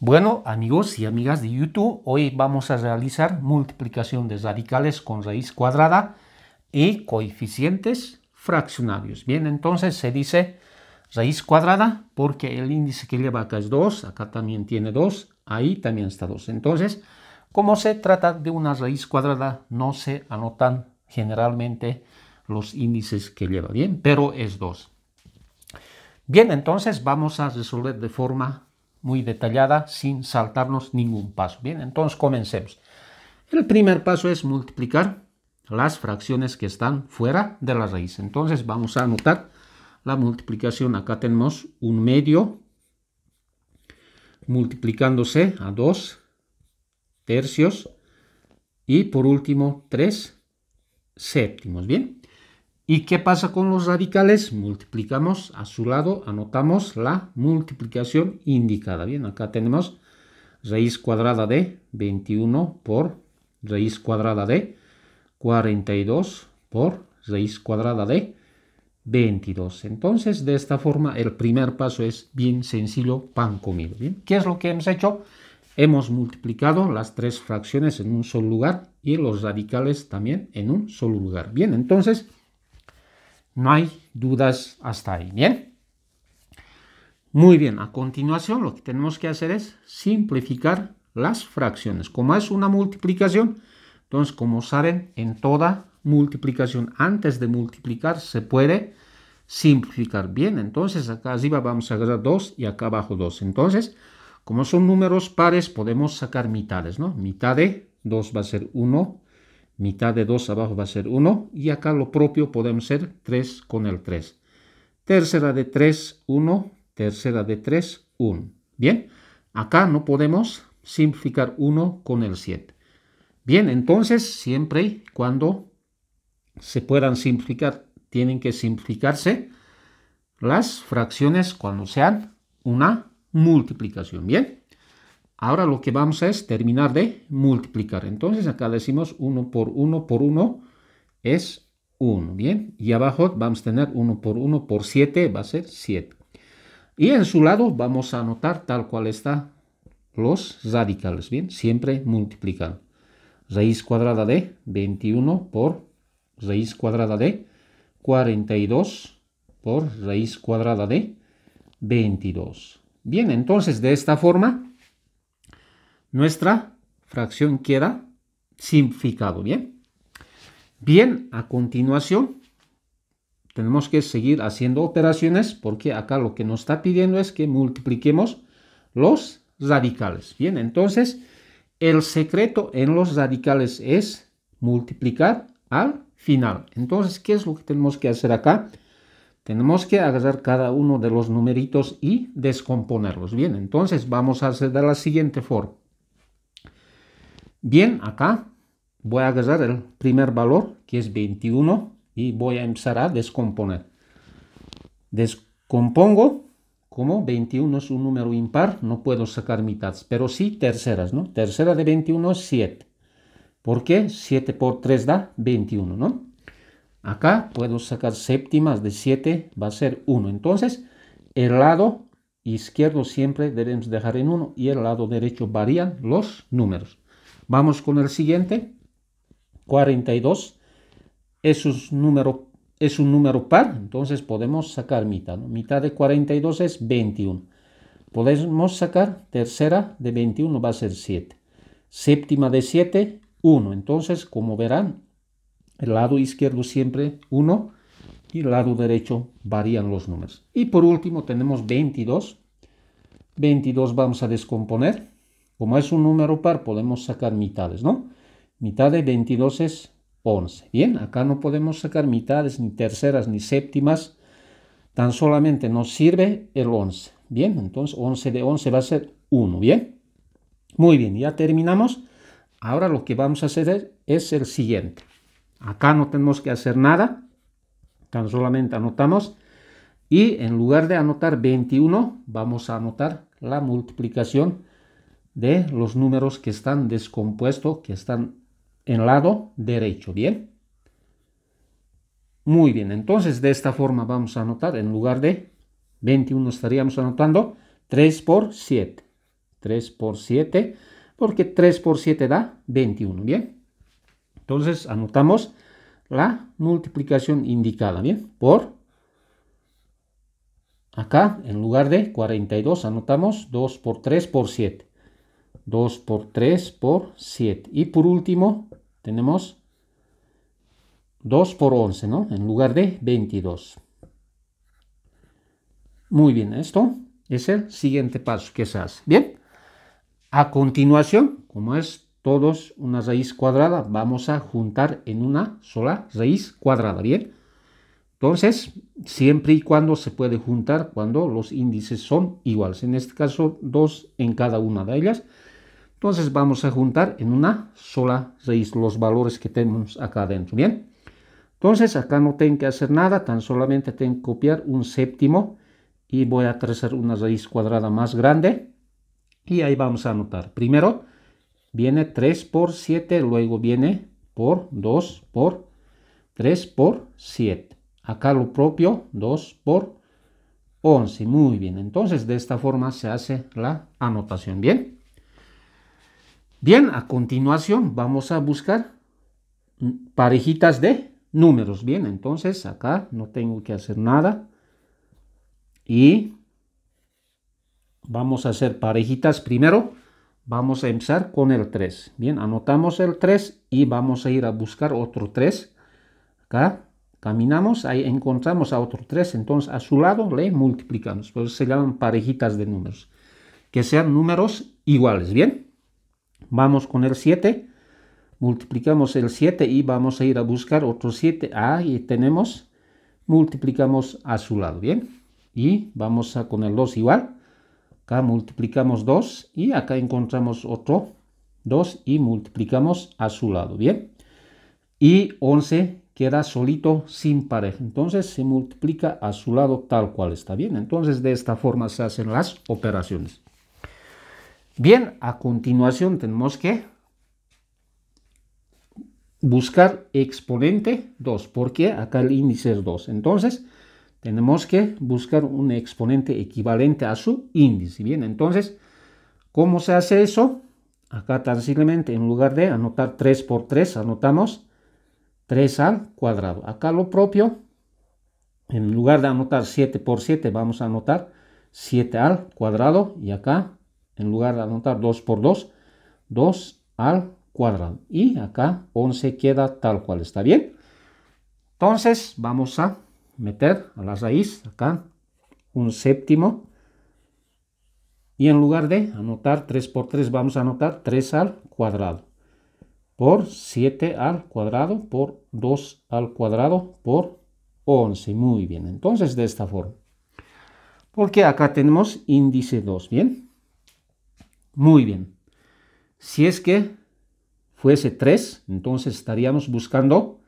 Bueno, amigos y amigas de YouTube, hoy vamos a realizar multiplicación de radicales con raíz cuadrada y coeficientes fraccionarios. Bien, entonces se dice raíz cuadrada porque el índice que lleva acá es 2, acá también tiene 2, ahí también está 2. Entonces, como se trata de una raíz cuadrada, no se anotan generalmente los índices que lleva, bien, pero es 2. Bien, entonces vamos a resolver de forma muy detallada sin saltarnos ningún paso. Bien, entonces comencemos. El primer paso es multiplicar las fracciones que están fuera de la raíz. Entonces vamos a anotar la multiplicación. Acá tenemos un medio multiplicándose a dos tercios y por último tres séptimos. Bien, ¿Y qué pasa con los radicales? Multiplicamos a su lado, anotamos la multiplicación indicada. Bien, acá tenemos raíz cuadrada de 21 por raíz cuadrada de 42 por raíz cuadrada de 22. Entonces, de esta forma, el primer paso es bien sencillo, pan comido. ¿bien? ¿Qué es lo que hemos hecho? Hemos multiplicado las tres fracciones en un solo lugar y los radicales también en un solo lugar. Bien, entonces no hay dudas hasta ahí. Bien. Muy bien, a continuación lo que tenemos que hacer es simplificar las fracciones. Como es una multiplicación, entonces como saben, en toda multiplicación, antes de multiplicar, se puede simplificar bien. Entonces acá arriba vamos a agarrar 2 y acá abajo 2. Entonces, como son números pares, podemos sacar mitades, ¿no? Mitad de 2 va a ser 1 mitad de 2 abajo va a ser 1 y acá lo propio podemos ser 3 con el 3. Tercera de 3, 1, tercera de 3, 1. Bien, acá no podemos simplificar 1 con el 7. Bien, entonces siempre y cuando se puedan simplificar, tienen que simplificarse las fracciones cuando sean una multiplicación. Bien. Ahora lo que vamos a es terminar de multiplicar. Entonces acá decimos 1 por 1 por 1 es 1. Bien, y abajo vamos a tener 1 por 1 por 7, va a ser 7. Y en su lado vamos a anotar tal cual está los radicales. Bien, siempre multiplican. Raíz cuadrada de 21 por raíz cuadrada de 42 por raíz cuadrada de 22. Bien, entonces de esta forma nuestra fracción queda simplificado, ¿bien? Bien, a continuación tenemos que seguir haciendo operaciones porque acá lo que nos está pidiendo es que multipliquemos los radicales. Bien, entonces el secreto en los radicales es multiplicar al final. Entonces, ¿qué es lo que tenemos que hacer acá? Tenemos que agarrar cada uno de los numeritos y descomponerlos. Bien, entonces vamos a hacer de la siguiente forma. Bien, acá voy a agarrar el primer valor, que es 21, y voy a empezar a descomponer. Descompongo, como 21 es un número impar, no puedo sacar mitades, pero sí terceras, ¿no? Tercera de 21 es 7. ¿Por qué? 7 por 3 da 21, ¿no? Acá puedo sacar séptimas de 7, va a ser 1. Entonces, el lado izquierdo siempre debemos dejar en 1 y el lado derecho varían los números. Vamos con el siguiente. 42. Es un número, par, entonces podemos sacar mitad. Mitad de 42 es 21. Podemos sacar tercera de 21, va a ser 7. Séptima de 7, 1. Entonces, como verán, el lado izquierdo siempre 1 y el lado derecho varían los números. Y por último tenemos 22. 22 vamos a descomponer. Como es un número par, podemos sacar mitades, ¿no? Mitad de 22 es 11. Bien, acá no podemos sacar mitades, ni terceras, ni séptimas. Tan solamente nos sirve el 11. Bien, entonces 11 de 11 va a ser 1. Bien, muy bien, ya terminamos. Ahora lo que vamos a hacer es el siguiente. Acá no tenemos que hacer nada, tan solamente anotamos. Y en lugar de anotar 21, vamos a anotar la multiplicación de los números que están descompuestos, que están en lado derecho, ¿bien? Muy bien, entonces de esta forma vamos a anotar, en lugar de 21 estaríamos anotando 3 por 7. 3 por 7, porque 3 por 7 da 21, ¿bien? Entonces anotamos la multiplicación indicada, ¿bien? Por acá, en lugar de 42, anotamos 2 por 3 por 7. 2 por 3 por 7. Y por último, tenemos 2 por 11, ¿no? En lugar de 22. Muy bien, esto es el siguiente paso que se hace. Bien, a continuación, como es todos una raíz cuadrada, vamos a juntar en una sola raíz cuadrada, ¿bien? Entonces, siempre y cuando se puede juntar, cuando los índices son iguales, en este caso dos en cada una de ellas, entonces vamos a juntar en una sola raíz los valores que tenemos acá adentro, ¿bien? Entonces acá no tengo que hacer nada, tan solamente tengo que copiar un séptimo y voy a trazar una raíz cuadrada más grande y ahí vamos a anotar. Primero viene 3 por 7, luego viene por 2 por 3 por 7. Acá lo propio, 2 por 11. Muy bien, entonces de esta forma se hace la anotación, ¿bien? Bien, a continuación vamos a buscar parejitas de números. Bien, entonces acá no tengo que hacer nada. Y vamos a hacer parejitas primero. Vamos a empezar con el 3. Bien, anotamos el 3 y vamos a ir a buscar otro 3. Acá caminamos, ahí encontramos a otro 3. Entonces a su lado le multiplicamos. Por se llaman parejitas de números. Que sean números iguales, ¿bien? Vamos con el 7. Multiplicamos el 7 y vamos a ir a buscar otro 7. Ahí tenemos. Multiplicamos a su lado, ¿bien? Y vamos a con el 2 igual. Acá multiplicamos 2 y acá encontramos otro 2 y multiplicamos a su lado, ¿bien? Y 11 queda solito sin pareja. Entonces se multiplica a su lado tal cual está, ¿bien? Entonces de esta forma se hacen las operaciones. Bien, a continuación tenemos que buscar exponente 2, porque acá el índice es 2. Entonces, tenemos que buscar un exponente equivalente a su índice. Bien, entonces, ¿cómo se hace eso? Acá tan simplemente, en lugar de anotar 3 por 3, anotamos 3 al cuadrado. Acá lo propio, en lugar de anotar 7 por 7, vamos a anotar 7 al cuadrado y acá en lugar de anotar 2 por 2, 2 al cuadrado. Y acá 11 queda tal cual, ¿está bien? Entonces vamos a meter a la raíz acá un séptimo. Y en lugar de anotar 3 por 3, vamos a anotar 3 al cuadrado. Por 7 al cuadrado, por 2 al cuadrado, por 11. Muy bien, entonces de esta forma. Porque acá tenemos índice 2, ¿bien? Muy bien. Si es que fuese 3, entonces estaríamos buscando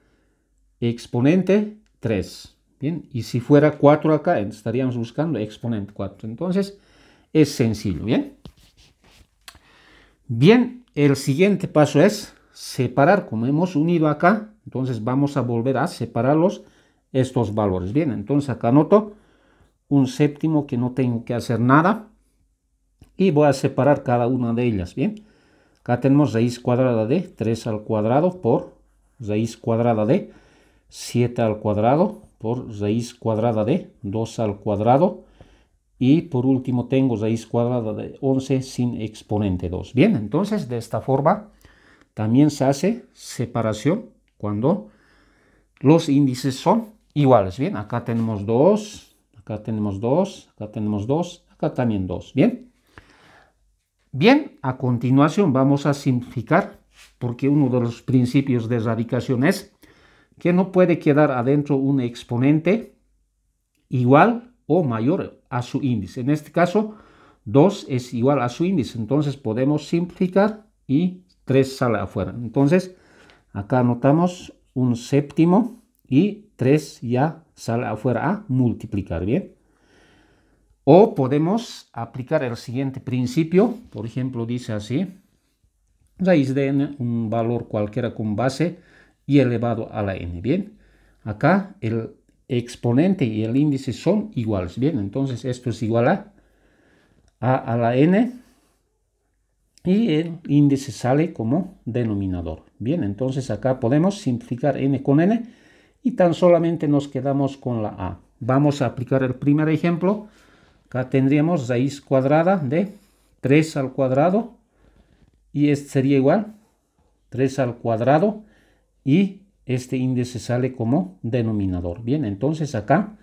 exponente 3. Bien, y si fuera 4 acá, estaríamos buscando exponente 4. Entonces, es sencillo, ¿bien? Bien, el siguiente paso es separar, como hemos unido acá, entonces vamos a volver a separarlos estos valores. Bien, entonces acá noto un séptimo que no tengo que hacer nada, y voy a separar cada una de ellas, ¿bien? Acá tenemos raíz cuadrada de 3 al cuadrado por raíz cuadrada de 7 al cuadrado por raíz cuadrada de 2 al cuadrado y por último tengo raíz cuadrada de 11 sin exponente 2. Bien, entonces de esta forma también se hace separación cuando los índices son iguales. Bien, acá tenemos 2, acá tenemos 2, acá tenemos 2, acá también 2. Bien. Bien, a continuación vamos a simplificar, porque uno de los principios de erradicación es que no puede quedar adentro un exponente igual o mayor a su índice. En este caso, 2 es igual a su índice, entonces podemos simplificar y 3 sale afuera. Entonces, acá anotamos un séptimo y 3 ya sale afuera a multiplicar, ¿bien? O podemos aplicar el siguiente principio, por ejemplo, dice así, raíz de n, un valor cualquiera con base y elevado a la n, ¿bien? Acá el exponente y el índice son iguales, ¿bien? Entonces esto es igual a a a la n y el índice sale como denominador, ¿bien? Entonces acá podemos simplificar n con n y tan solamente nos quedamos con la a. Vamos a aplicar el primer ejemplo Acá tendríamos raíz cuadrada de 3 al cuadrado. Y este sería igual. 3 al cuadrado. Y este índice sale como denominador. Bien, entonces acá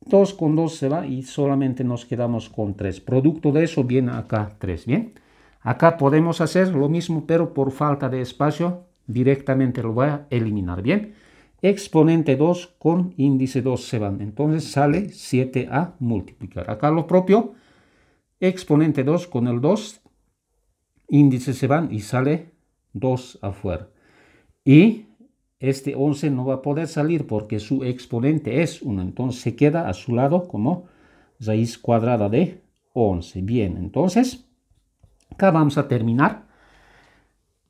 2 con 2 se va y solamente nos quedamos con 3. Producto de eso viene acá 3, ¿bien? Acá podemos hacer lo mismo, pero por falta de espacio directamente lo voy a eliminar, ¿bien? exponente 2 con índice 2 se van. Entonces sale 7a multiplicar. Acá lo propio, exponente 2 con el 2, índice se van y sale 2 afuera. Y este 11 no va a poder salir porque su exponente es 1. Entonces se queda a su lado como raíz cuadrada de 11. Bien, entonces acá vamos a terminar.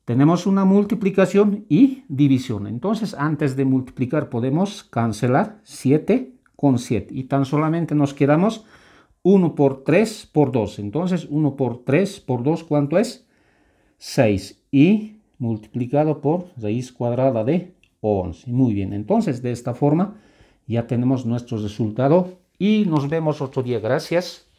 Tenemos una multiplicación y división. Entonces, antes de multiplicar podemos cancelar 7 con 7. Y tan solamente nos quedamos 1 por 3 por 2. Entonces, 1 por 3 por 2, ¿cuánto es? 6. Y multiplicado por raíz cuadrada de 11. Muy bien, entonces de esta forma ya tenemos nuestro resultado y nos vemos otro día. Gracias.